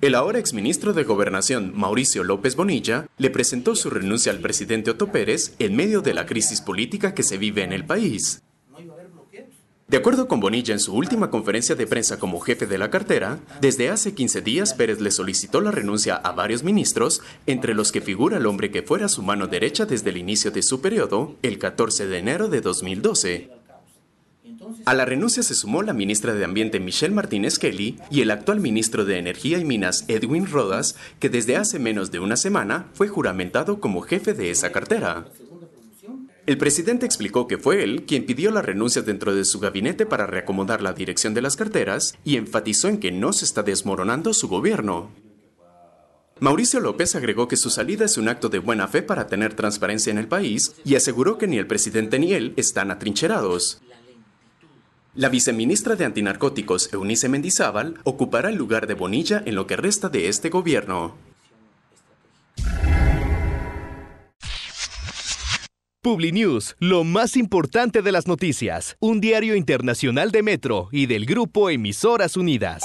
El ahora exministro de Gobernación, Mauricio López Bonilla, le presentó su renuncia al presidente Otto Pérez en medio de la crisis política que se vive en el país. De acuerdo con Bonilla en su última conferencia de prensa como jefe de la cartera, desde hace 15 días Pérez le solicitó la renuncia a varios ministros, entre los que figura el hombre que fuera su mano derecha desde el inicio de su periodo, el 14 de enero de 2012. A la renuncia se sumó la ministra de Ambiente Michelle Martínez Kelly y el actual ministro de Energía y Minas Edwin Rodas, que desde hace menos de una semana fue juramentado como jefe de esa cartera. El presidente explicó que fue él quien pidió la renuncia dentro de su gabinete para reacomodar la dirección de las carteras y enfatizó en que no se está desmoronando su gobierno. Mauricio López agregó que su salida es un acto de buena fe para tener transparencia en el país y aseguró que ni el presidente ni él están atrincherados. La viceministra de Antinarcóticos, Eunice Mendizábal, ocupará el lugar de Bonilla en lo que resta de este gobierno. PubliNews, lo más importante de las noticias, un diario internacional de Metro y del grupo Emisoras Unidas.